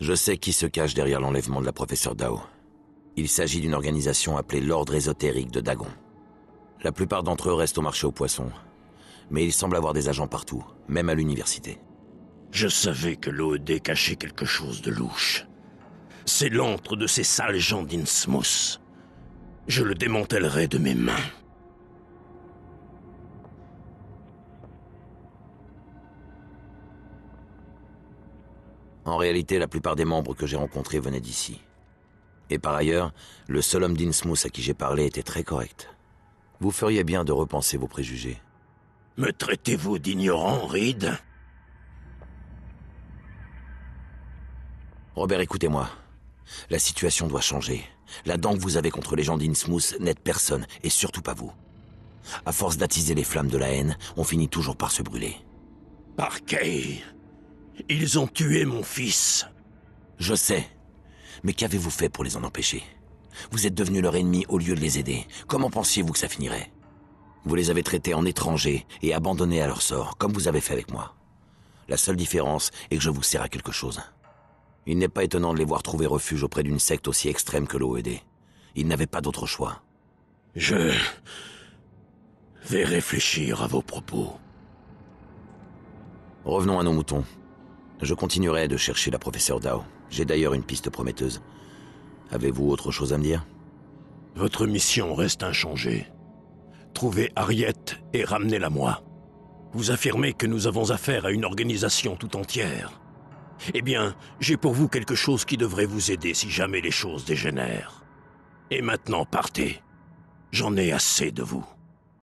Je sais qui se cache derrière l'enlèvement de la professeure Dao. Il s'agit d'une organisation appelée l'Ordre ésotérique de Dagon. La plupart d'entre eux restent au marché aux poissons, mais ils semblent avoir des agents partout, même à l'université. Je savais que l'OED cachait quelque chose de louche. C'est l'antre de ces sales gens d'insmous Je le démantèlerai de mes mains. En réalité, la plupart des membres que j'ai rencontrés venaient d'ici. Et par ailleurs, le seul homme d'Innsmouth à qui j'ai parlé était très correct. Vous feriez bien de repenser vos préjugés. Me traitez-vous d'ignorant, Reed Robert, écoutez-moi. La situation doit changer. La dent que vous avez contre les gens d'Innsmouth n'aide personne, et surtout pas vous. À force d'attiser les flammes de la haine, on finit toujours par se brûler. Parquet ils ont tué mon fils. Je sais. Mais qu'avez-vous fait pour les en empêcher Vous êtes devenu leur ennemi au lieu de les aider. Comment pensiez-vous que ça finirait Vous les avez traités en étrangers et abandonnés à leur sort, comme vous avez fait avec moi. La seule différence est que je vous sers à quelque chose. Il n'est pas étonnant de les voir trouver refuge auprès d'une secte aussi extrême que l'OED. Ils n'avaient pas d'autre choix. Je vais réfléchir à vos propos. Revenons à nos moutons. Je continuerai de chercher la professeure Dao. J'ai d'ailleurs une piste prometteuse. Avez-vous autre chose à me dire Votre mission reste inchangée. Trouvez Harriet et ramenez-la moi. Vous affirmez que nous avons affaire à une organisation tout entière. Eh bien, j'ai pour vous quelque chose qui devrait vous aider si jamais les choses dégénèrent. Et maintenant, partez. J'en ai assez de vous.